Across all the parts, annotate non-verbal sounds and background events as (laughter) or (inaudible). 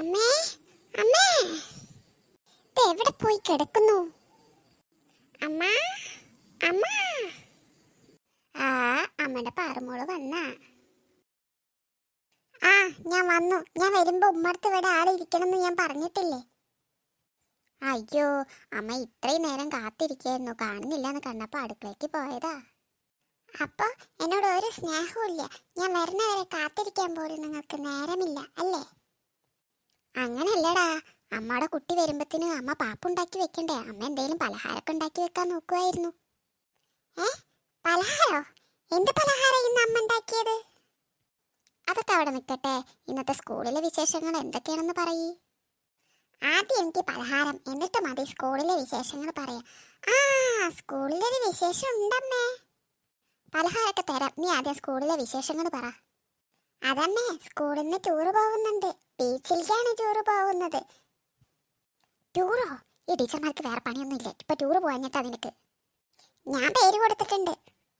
അമ്മേ അമ്മേ എവിടെ പോയി കിടക്കുന്നു അമ്മ അമ്മ ആ അമ്മയുടെ പാറുമോള് വന്ന ആ ഞാൻ വന്നു ഞാൻ വരുമ്പോ ഉമ്മടുത്ത് ഇവിടെ ആളിരിക്കണമെന്ന് ഞാൻ പറഞ്ഞിട്ടില്ലേ അയ്യോ അമ്മ ഇത്രയും നേരം കാത്തിരിക്കായിരുന്നു കാണുന്നില്ല എന്ന് കണ്ടപ്പോൾ അടുക്കളയ്ക്ക് പോയതാ അപ്പോൾ എന്നോട് ഒരു സ്നേഹവും ഇല്ല ഞാൻ വരുന്നവരെ കാത്തിരിക്കാൻ പോലും നിങ്ങൾക്ക് നേരമില്ല അല്ലേ അങ്ങനല്ലടാ അമ്മയുടെ കുട്ടി വരുമ്പത്തിന് അമ്മ പാപ്പുണ്ടാക്കി വെക്കണ്ടേ അമ്മ എന്തേലും പലഹാരമൊക്കെ ഉണ്ടാക്കി വെക്കാൻ നോക്കുവായിരുന്നു ഏ പലഹാരോ എന്ത് പലഹാരം അമ്മ ഉണ്ടാക്കിയത് അതൊക്കെ അവിടെ നിൽക്കട്ടെ ഇന്നത്തെ സ്കൂളിലെ വിശേഷങ്ങൾ എന്തൊക്കെയാണെന്ന് പറയി ആദ്യം എനിക്ക് പലഹാരം എന്നിട്ട് മതി സ്കൂളിലെ വിശേഷങ്ങൾ പറയാം ആ സ്കൂളിലൊരു വിശേഷം ഉണ്ടമ്മേ പലഹാരമൊക്കെ തരാം നീ ആദ്യം സ്കൂളിലെ വിശേഷങ്ങൾ പറ അതമ്മേ സ്കൂളിൽ നിന്ന് ടൂറ് പോകുന്നുണ്ട് ബീച്ചിലേക്കാണ് ടൂർ പോകുന്നത് ടൂറോ ഈ ടീച്ചർമാർക്ക് വേറെ പണിയൊന്നുമില്ല ഇപ്പൊ ടൂർ പോകാഞ്ഞിട്ടാ നിനക്ക് ഞാൻ പേര് കൊടുത്തിട്ടുണ്ട്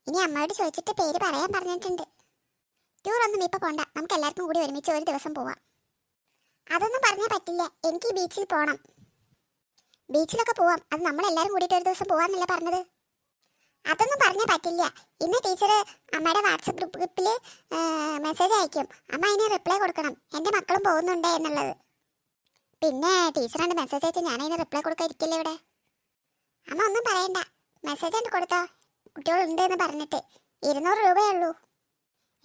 ഇനി അമ്മയോട് ചോദിച്ചിട്ട് പേര് പറയാൻ പറഞ്ഞിട്ടുണ്ട് ടൂറൊന്നും ഇപ്പൊ പോണ്ട നമുക്ക് എല്ലാവർക്കും കൂടി ഒരുമിച്ച് ഒരു ദിവസം പോവാം അതൊന്നും പറഞ്ഞാൽ പറ്റില്ല എനിക്ക് ബീച്ചിൽ പോകണം ബീച്ചിലൊക്കെ പോവാം അത് നമ്മളെല്ലാവരും കൂടിയിട്ട് ഒരു ദിവസം പോവാന്നല്ലേ പറഞ്ഞത് അതൊന്നും പറഞ്ഞേ പറ്റില്ല ഇന്ന് ടീച്ചർ അമ്മയുടെ വാട്സപ്പ് ഗ്രൂപ്പിൽ മെസ്സേജ് അയക്കും അമ്മ അതിന് റിപ്ലൈ കൊടുക്കണം എൻ്റെ മക്കളും പോകുന്നുണ്ട് എന്നുള്ളത് പിന്നെ ടീച്ചറാണ് മെസ്സേജ് അയച്ച് ഞാൻ അതിന് റിപ്ലൈ കൊടുക്കാതിരിക്കില്ല ഇവിടെ അമ്മ ഒന്നും പറയണ്ട മെസ്സേജ് ഉണ്ട് കൊടുത്തോ കുട്ടികളുണ്ട് എന്ന് പറഞ്ഞിട്ട് ഇരുന്നൂറ് രൂപയേ ഉള്ളൂ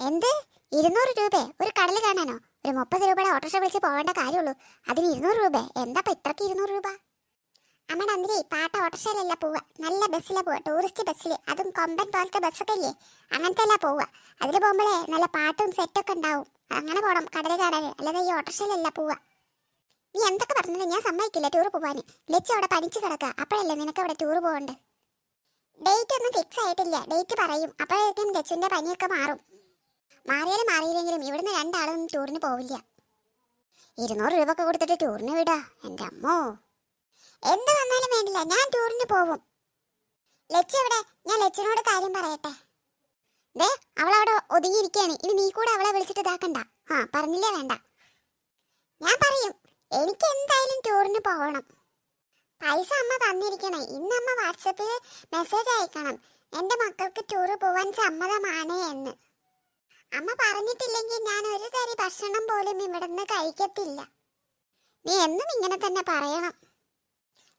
എന്ത് ഇരുന്നൂറ് രൂപ ഒരു കടൽ കാണാനോ ഒരു മുപ്പത് രൂപയുടെ ഓട്ടോറിക്ഷ വിളിച്ച് പോകേണ്ട കാര്യമുള്ളൂ അതിന് ഇരുന്നൂറ് രൂപ എന്താ ഇത്രക്ക് ഇരുന്നൂറ് രൂപ അമ്മടെ അന്തിരി പാട്ട ഓട്ടോറിക്ഷയിലല്ല പോവുക നല്ല ബസ്സിലാണ് പോവുക ടൂറിസ്റ്റ് ബസ്സിൽ അതും കൊമ്പൻ പോലത്തെ ബസ്സൊക്കെ ഇല്ലേ അങ്ങനത്തെ അല്ല പോവുക അതിൽ പോകുമ്പോഴേ നല്ല പാട്ടും സെറ്റൊക്കെ ഉണ്ടാവും അങ്ങനെ പോകണം കടല് കാണാൻ അല്ലാതെ ഈ ഓട്ടോറിക്ഷയിലല്ല പോവുക നീ എന്തൊക്കെ പറഞ്ഞത് ഞാൻ സമ്മതിക്കില്ല ടൂർ പോവാൻ ലച്ച് അവിടെ പനിച്ച് കിടക്കുക അപ്പോഴല്ലേ നിനക്ക് അവിടെ ടൂർ പോകണ്ട് ഡേറ്റ് ഒന്നും ഫിക്സ് ആയിട്ടില്ല ഡേറ്റ് പറയും അപ്പോഴേക്കും ലച്ചിൻ്റെ പനിയൊക്കെ മാറും മാറിയാലും മാറിയില്ലെങ്കിലും ഇവിടുന്ന് രണ്ടാളൊന്നും ടൂറിന് പോവില്ല ഇരുന്നൂറ് രൂപ ഒക്കെ കൊടുത്തിട്ട് ടൂറിന് വിടാ എൻ്റെ അമ്മോ എന്ത് വന്നാലും വേണ്ടില്ല ഞാൻ ടൂറിന് പോവും ലച്ച എവിടെ ഞാൻ ലച്ചനോട് കാര്യം പറയട്ടെ ദേ അവളവിടെ ഒതുങ്ങിയിരിക്കുകയാണ് ഇനി നീ കൂടെ അവളെ വിളിച്ചിട്ട് ഇതാക്കണ്ട ആ പറഞ്ഞില്ലേ വേണ്ട ഞാൻ പറയും എനിക്ക് എന്തായാലും ടൂറിന് പോകണം പൈസ അമ്മ തന്നിരിക്കണേ ഇന്ന് അമ്മ വാട്സപ്പിൽ മെസ്സേജ് അയക്കണം എൻ്റെ മക്കൾക്ക് ടൂറ് പോവാൻ സമ്മതമാണ് എന്ന് അമ്മ പറഞ്ഞിട്ടില്ലെങ്കിൽ ഞാൻ ഒരു തരി ഭക്ഷണം പോലും നിന്ന് കഴിക്കത്തില്ല നീ എന്നും ഇങ്ങനെ തന്നെ പറയണം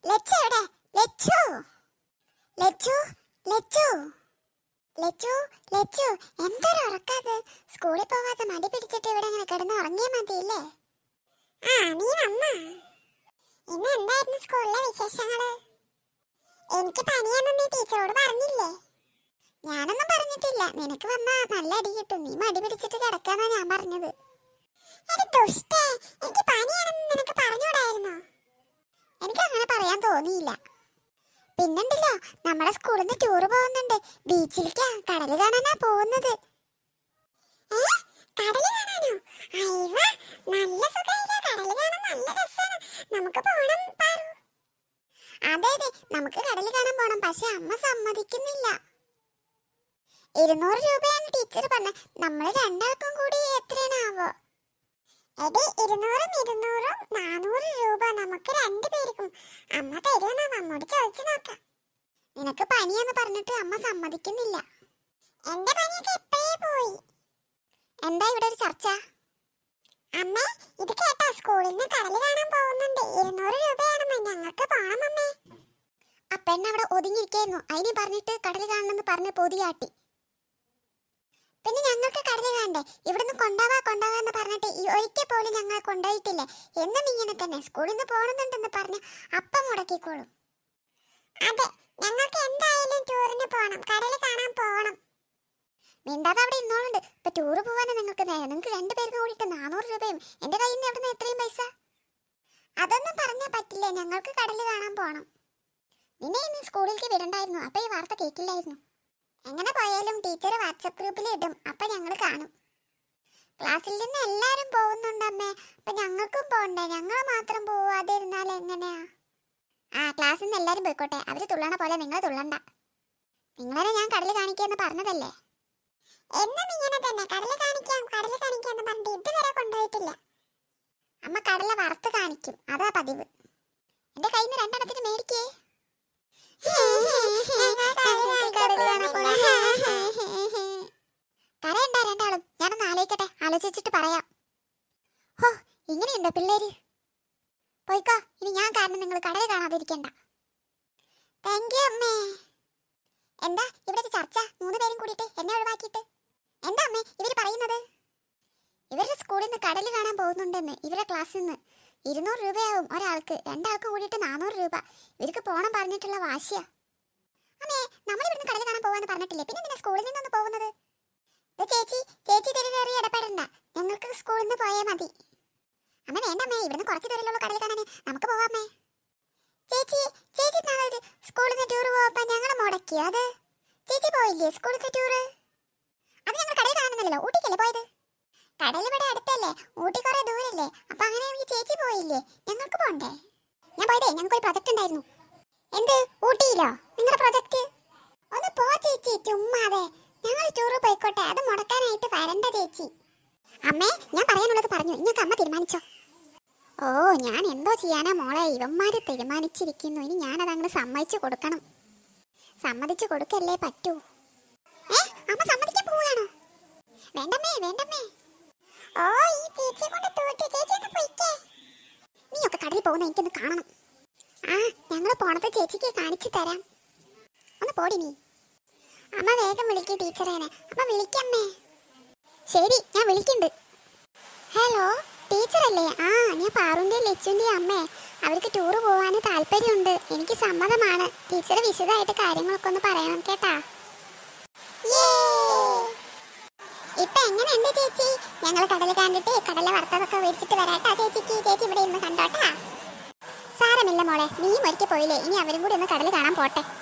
ലച്ചയുടെ ലച്ചു ലച്ചു ലച്ചു ലച്ചു ലച്ചു എന്തൊരു ഉറക്കാത് സ്കൂളിൽ പോവാതെ മടി പിടിച്ചിട്ട് ഇവിടെ അങ്ങനെ കിടന്ന് ഉറങ്ങിയാൽ മതിയില്ലേ ആ നീ വന്ന ഇന്ന് എന്തായിരുന്നു സ്കൂളിലെ വിശേഷങ്ങള് എനിക്ക് പനിയാണെന്ന് നീ ടീച്ചറോട് പറഞ്ഞില്ലേ ഞാനൊന്നും പറഞ്ഞിട്ടില്ല നിനക്ക് വന്ന നല്ല അടി കിട്ടും നീ മടി പിടിച്ചിട്ട് കിടക്കാന്നാ ഞാൻ പറഞ്ഞത് എനിക്ക് പനിയാണെന്ന് നിനക്ക് പറഞ്ഞുകൂടായിരുന്നോ എനിക്ക് അങ്ങനെ പറയാൻ തോന്നിയില്ല പിന്നുണ്ടല്ലോ നമ്മുടെ സ്കൂളിൽ നിന്ന് ടൂർ പോകുന്നുണ്ട് ബീച്ചിലേക്കാ കടൽ കാണാനാ പോകുന്നത് അതെ അതെ നമുക്ക് കടൽ കാണാൻ പോണം പക്ഷെ അമ്മ സമ്മതിക്കുന്നില്ല ഇരുന്നൂറ് രൂപയാണ് ടീച്ചർ പറഞ്ഞ നമ്മൾ രണ്ടാൾക്കും കൂടി എത്രയാണാവോ എടി ഇരുന്നൂറും ഇരുന്നൂറും നാനൂറ് രൂപ നമുക്ക് അമ്മ തരുമെന്നാ അമ്മോട് ചോദിച്ചു നോക്കാം നിനക്ക് പണിയെന്ന് പറഞ്ഞിട്ട് അമ്മ സമ്മതിക്കുന്നില്ല എന്റെ പണിയൊക്കെ എപ്പോഴേ പോയി എന്താ ഇവിടെ ഒരു ചർച്ച അമ്മ ഇത് കേട്ടാ സ്കൂളിൽ നിന്ന് കടല് കാണാൻ പോകുന്നുണ്ട് ഇരുന്നൂറ് രൂപയാണെന്ന് ഞങ്ങൾക്ക് പോണം അമ്മേ അപ്പൊ എന്നെ അവിടെ ഒതുങ്ങിയിരിക്കായിരുന്നു അതിനെ പറഞ്ഞിട്ട് കടല് കാണണമെന്ന് പറഞ്ഞ് പൊതിയാട്ടി പിന്നെ ഞങ്ങൾക്ക് കടന്നു കാണണ്ടേ ഇവിടുന്ന് കൊണ്ടാവാ കൊണ്ടാവാന്ന് പറഞ്ഞിട്ട് ഒരിക്കൽ പോലും ഞങ്ങൾ കൊണ്ടുപോയിട്ടില്ല എന്നും ഇങ്ങനെ തന്നെ സ്കൂളിൽ നിന്ന് പോകണമെന്നുണ്ടെന്ന് പറഞ്ഞ് അപ്പം മുടക്കിക്കോളും അതെ ഞങ്ങൾക്ക് എന്തായാലും ടൂറിന് പോകണം കടയിൽ കാണാൻ പോകണം മിണ്ടാതെ അവിടെ ഇന്നോളുണ്ട് ഇപ്പൊ ടൂറ് പോവാനും നിങ്ങൾക്ക് നിങ്ങൾക്ക് രണ്ടുപേർക്ക് കൂടിയിട്ട് നാനൂറ് രൂപയും എന്റെ കയ്യിൽ നിന്ന് എവിടെ എത്രയും പൈസ അതൊന്നും പറഞ്ഞാൽ പറ്റില്ല ഞങ്ങൾക്ക് കടല് കാണാൻ പോകണം നിന്നെ ഇന്ന് സ്കൂളിലേക്ക് വിടണ്ടായിരുന്നു അപ്പൊ ഈ വാർത്ത കേട്ടില്ലായിരുന്നു എങ്ങനെ പോയാലും ടീച്ചർ വാട്സപ്പ് ഗ്രൂപ്പിൽ ഇടും അപ്പൊ ഞങ്ങൾ കാണും ക്ലാസ്സിൽ നിന്ന് എല്ലാരും പോകുന്നുണ്ട് അമ്മേ അപ്പൊ ഞങ്ങൾക്കും പോകണ്ടേ ഞങ്ങൾ മാത്രം പോവാതെ ഇരുന്നാൽ എങ്ങനെയാ ആ ക്ലാസ്സിൽ നിന്ന് എല്ലാരും പോയിക്കോട്ടെ അവര് തുള്ളണ പോലെ നിങ്ങൾ തുള്ളണ്ട നിങ്ങളെ ഞാൻ കടല് കാണിക്കാന്ന് പറഞ്ഞതല്ലേ എന്നും ഇങ്ങനെ തന്നെ കടല് കാണിക്കാം കടല് കാണിക്കാന്ന് പറഞ്ഞിട്ട് ഇതുവരെ കൊണ്ടുപോയിട്ടില്ല അമ്മ കടല വറുത്ത് കാണിക്കും അതാ പതിവ് എന്റെ കയ്യിൽ നിന്ന് രണ്ടെണ്ണത്തിന് മേടിക്കേ (laughs) (laughs) ആലോചിച്ചിട്ട് പറയാം ഹോ ഇങ്ങനെയുണ്ടോ പിള്ളേര് പോയിക്കോ ഇനി ഞാൻ കാരണം നിങ്ങൾ കടൽ കാണാതിരിക്കണ്ട താങ്ക് യു അമ്മേ എന്താ ഇവിടുത്തെ ചർച്ച മൂന്ന് പേരും കൂടിയിട്ട് എന്നെ ഒഴിവാക്കിയിട്ട് എന്താ അമ്മേ ഇവർ പറയുന്നത് ഇവരുടെ സ്കൂളിൽ നിന്ന് കടൽ കാണാൻ പോകുന്നുണ്ടെന്ന് ഇവരുടെ ക്ലാസ്സിൽ നിന്ന് ഇരുന്നൂറ് രൂപയാവും ഒരാൾക്ക് രണ്ടാൾക്ക് കൂടിയിട്ട് നാനൂറ് രൂപ ഇവർക്ക് പോണം പറഞ്ഞിട്ടുള്ള വാശിയാ അമ്മേ നമ്മളിവിടുന്ന് കടൽ കാണാൻ പോവാന്ന് പറഞ്ഞിട്ടില്ലേ പിന്നെ എന്തിനാ സ്കൂളിൽ നിന്നൊന്ന് പോകുന്നത് ചേച്ചി ചേച്ചി തെരുവ് കയറി ഇടപെടണ്ട ഞങ്ങൾക്ക് സ്കൂളിൽ നിന്ന് പോയാൽ മതി അമ്മ വേണ്ടമ്മേ ഇവിടുന്ന് കുറച്ച് ദൂരമുള്ള കടയിൽ കാണാൻ നമുക്ക് പോവാമേ ചേച്ചി ചേച്ചി നാളെ സ്കൂളിൽ നിന്ന് ടൂർ പോവാൻ ഞങ്ങൾ മുടക്കിയോ അത് ചേച്ചി പോയില്ലേ സ്കൂളിൽ നിന്ന് ടൂറ് അത് ഞങ്ങൾ കടയിൽ കാണുന്നില്ലല്ലോ ഊട്ടിക്കല്ലേ പോയത് കടൽ ഇവിടെ അടുത്തല്ലേ ഊട്ടി കുറെ ദൂരല്ലേ അപ്പൊ അങ്ങനെ ചേച്ചി പോയില്ലേ ഞങ്ങൾക്ക് പോണ്ടേ ഞാൻ പോയതേ ഞങ്ങൾക്ക് ഒരു പ്രൊജക്ട് ഉണ്ടായിരുന്നു എന്ത് ഊട്ടിയിലോ നിങ്ങളുടെ പ്രൊജക്ട് ഒന്ന് പോ ചേച്ചി ചുമ്മാതെ ഞങ്ങൾ ടൂർ പോയിക്കോട്ടെ അത് മുടക്കാനായിട്ട് വരണ്ട ചേച്ചി അമ്മേ ഞാൻ പറയാനുള്ളത് പറഞ്ഞു ഇങ്ങക്ക് അമ്മ തീരുമാനിച്ചോ ഓ ഞാൻ എന്തോ ചെയ്യാനാ മോളെ ഇവന്മാര് തീരുമാനിച്ചിരിക്കുന്നു ഇനി ഞാനത് അങ്ങ് സമ്മതിച്ചു കൊടുക്കണം സമ്മതിച്ചു കൊടുക്കല്ലേ പറ്റൂ ഏ അമ്മ സമ്മതിക്കാൻ പോവുകയാണോ വേണ്ടമ്മേ വേണ്ടമ്മേ ഓ ഈ ചേച്ചിയെ കൊണ്ട് കടലിൽ പോകുന്ന എനിക്കൊന്ന് കാണണം ആ ഞങ്ങൾ പോണത് ചേച്ചിക്ക് കാണിച്ചു തരാം ഒന്ന് പോടി നീ അമ്മ വേഗം വിളിക്ക് ടീച്ചറേനെ അമ്മ വിളിക്കമ്മേ ശരി ഞാൻ വിളിക്കുന്നുണ്ട് ഹലോ ടീച്ചറല്ലേ ആ ഞാൻ പാറുവിൻ്റെയും ലച്ചുവിൻ്റെയും അമ്മേ അവർക്ക് ടൂർ പോകാൻ താല്പര്യമുണ്ട് എനിക്ക് സമ്മതമാണ് ടീച്ചർ വിശദമായിട്ട് കാര്യങ്ങളൊക്കെ ഒന്ന് പറയണം കേട്ടാ ഇപ്പൊ എങ്ങനെയുണ്ട് ചേച്ചി ഞങ്ങൾ കടൽ കണ്ടിട്ട് കടല വറുത്തതൊക്കെ വിളിച്ചിട്ട് വരാട്ടാ ചേച്ചിക്ക് ചേച്ചി ഇവിടെ ഇരുന്ന് കണ്ടോട്ടാ സാരമില്ല മോളെ നീ ഒരിക്കൽ പോയില്ലേ ഇനി അവരും കൂടി ഒന്ന് കടൽ കാണാൻ പോട്ടെ